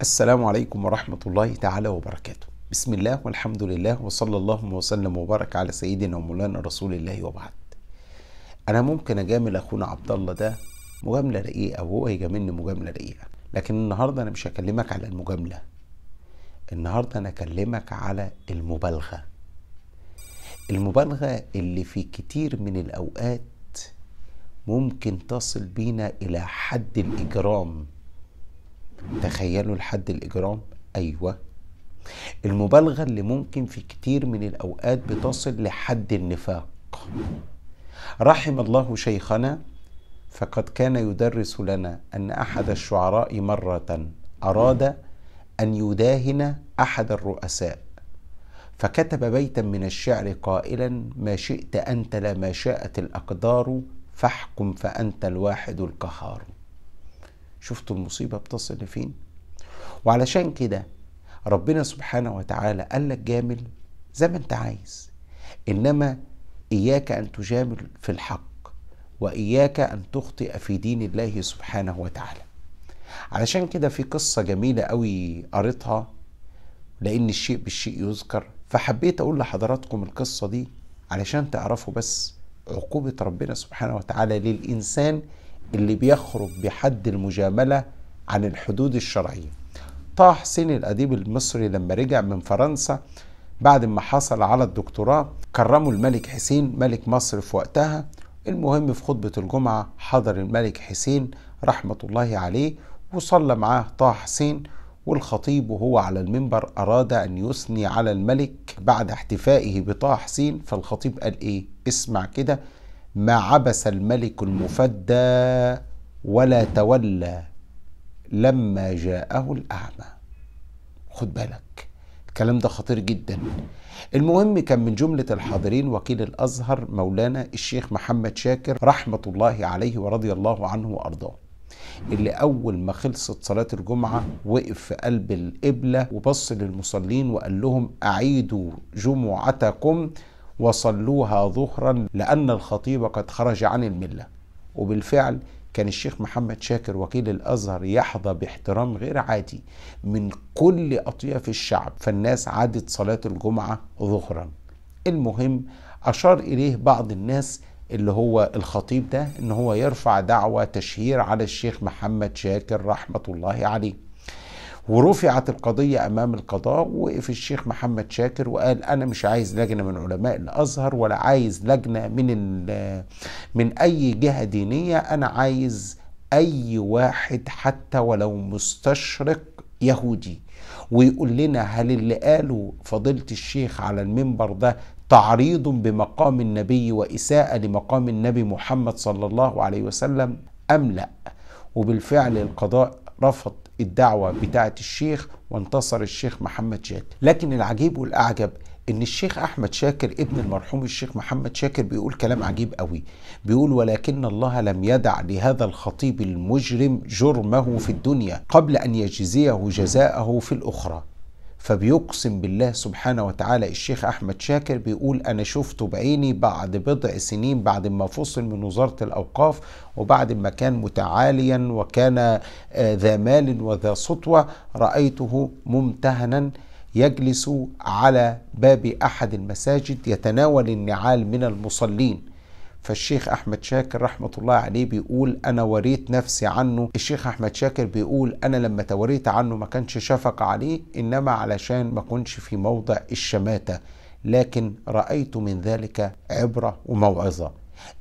السلام عليكم ورحمة الله تعالى وبركاته بسم الله والحمد لله وصلى الله وسلم وبارك على سيدنا ومولانا رسول الله وبعد أنا ممكن أجامل أخونا عبد الله ده مجاملة رقيقة وهو يجاملني مجاملة رقيقة لكن النهاردة أنا مش هكلمك على المجاملة النهاردة أنا أكلمك على المبالغة المبالغة اللي في كتير من الأوقات ممكن تصل بينا إلى حد الإجرام تخيلوا لحد الإجرام أيوة المبالغة اللي ممكن في كتير من الأوقات بتصل لحد النفاق رحم الله شيخنا فقد كان يدرس لنا أن أحد الشعراء مرة أراد أن يداهن أحد الرؤساء فكتب بيتا من الشعر قائلا ما شئت أنت لا ما شاءت الأقدار فاحكم فأنت الواحد القهار شفتوا المصيبة بتصل لفين؟ وعلشان كده ربنا سبحانه وتعالى قال لك جامل زي ما انت عايز انما اياك ان تجامل في الحق واياك ان تخطئ في دين الله سبحانه وتعالى علشان كده في قصة جميلة قوي قريتها لأن الشيء بالشيء يذكر فحبيت أقول لحضراتكم القصة دي علشان تعرفوا بس عقوبة ربنا سبحانه وتعالى للإنسان اللي بيخرج بحد المجاملة عن الحدود الشرعية طه حسين الأديب المصري لما رجع من فرنسا بعد ما حصل على الدكتوراه كرمه الملك حسين ملك مصر في وقتها المهم في خطبة الجمعة حضر الملك حسين رحمة الله عليه وصلى معاه طه حسين والخطيب وهو على المنبر أراد أن يثني على الملك بعد احتفائه بطه حسين فالخطيب قال إيه اسمع كده ما عبس الملك المفدى ولا تولى لما جاءه الأعمى خد بالك الكلام ده خطير جدا المهم كان من جملة الحاضرين وكيل الأزهر مولانا الشيخ محمد شاكر رحمة الله عليه ورضي الله عنه وأرضاه اللي أول ما خلصت صلاة الجمعة وقف في قلب القبلة وبص للمصلين وقال لهم أعيدوا جمعتكم وصلوها ظهرا لأن الخطيب قد خرج عن الملة وبالفعل كان الشيخ محمد شاكر وكيل الازهر يحظى باحترام غير عادي من كل اطياف الشعب فالناس عادت صلاه الجمعه ظهرا المهم اشار اليه بعض الناس اللي هو الخطيب ده ان هو يرفع دعوه تشهير على الشيخ محمد شاكر رحمه الله عليه ورفعت القضية أمام القضاء وقف الشيخ محمد شاكر وقال أنا مش عايز لجنة من علماء الأزهر ولا عايز لجنة من من أي جهة دينية أنا عايز أي واحد حتى ولو مستشرق يهودي ويقول لنا هل اللي قاله فضيلة الشيخ على المنبر ده تعريض بمقام النبي وإساءة لمقام النبي محمد صلى الله عليه وسلم أم لأ وبالفعل القضاء رفض الدعوة بتاعة الشيخ وانتصر الشيخ محمد شاكر لكن العجيب والأعجب ان الشيخ احمد شاكر ابن المرحوم الشيخ محمد شاكر بيقول كلام عجيب قوي بيقول ولكن الله لم يدع لهذا الخطيب المجرم جرمه في الدنيا قبل ان يجزيه جزاءه في الاخرى فبيقسم بالله سبحانه وتعالى الشيخ أحمد شاكر بيقول أنا شفته بعيني بعد بضع سنين بعد ما فصل من وزارة الأوقاف وبعد ما كان متعاليا وكان آه، ذا مال وذا سطوة رأيته ممتهنا يجلس على باب أحد المساجد يتناول النعال من المصلين فالشيخ أحمد شاكر رحمة الله عليه بيقول أنا وريت نفسي عنه الشيخ أحمد شاكر بيقول أنا لما توريت عنه ما كانش شفق عليه إنما علشان ما كنش في موضع الشماتة لكن رأيت من ذلك عبرة وموعظة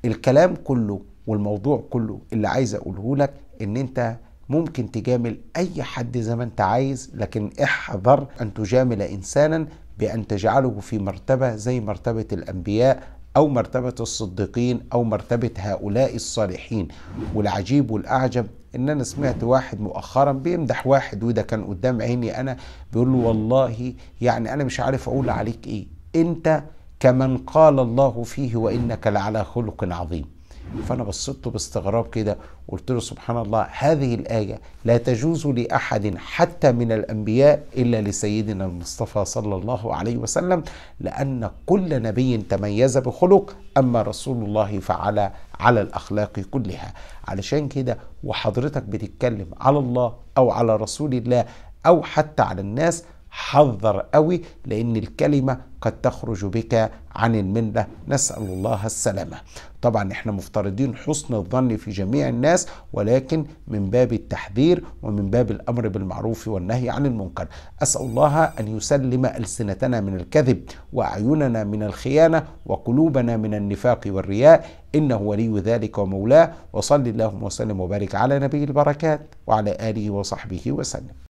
الكلام كله والموضوع كله اللي عايز أقوله لك إن أنت ممكن تجامل أي حد زي ما أنت عايز لكن احذر أن تجامل إنسانا بأن تجعله في مرتبة زي مرتبة الأنبياء أو مرتبة الصديقين أو مرتبة هؤلاء الصالحين والعجيب والأعجب إن أنا سمعت واحد مؤخرا بيمدح واحد وده كان قدام عيني أنا بيقول له والله يعني أنا مش عارف أقول عليك إيه أنت كمن قال الله فيه وإنك لعلى خلق عظيم فأنا بصيت له باستغراب كده قلت له سبحان الله هذه الآية لا تجوز لأحد حتى من الأنبياء إلا لسيدنا المصطفى صلى الله عليه وسلم لأن كل نبي تميز بخلق أما رسول الله فعلى على الأخلاق كلها علشان كده وحضرتك بتتكلم على الله أو على رسول الله أو حتى على الناس حذر قوي لأن الكلمة قد تخرج بك عن الملة نسأل الله السلامة طبعا احنا مفترضين حسن الظن في جميع الناس ولكن من باب التحذير ومن باب الأمر بالمعروف والنهي عن المنكر أسأل الله أن يسلم ألسنتنا من الكذب وأعيننا من الخيانة وقلوبنا من النفاق والرياء إنه ولي ذلك ومولاه وصلي اللهم وسلم وبارك على نبي البركات وعلى آله وصحبه وسلم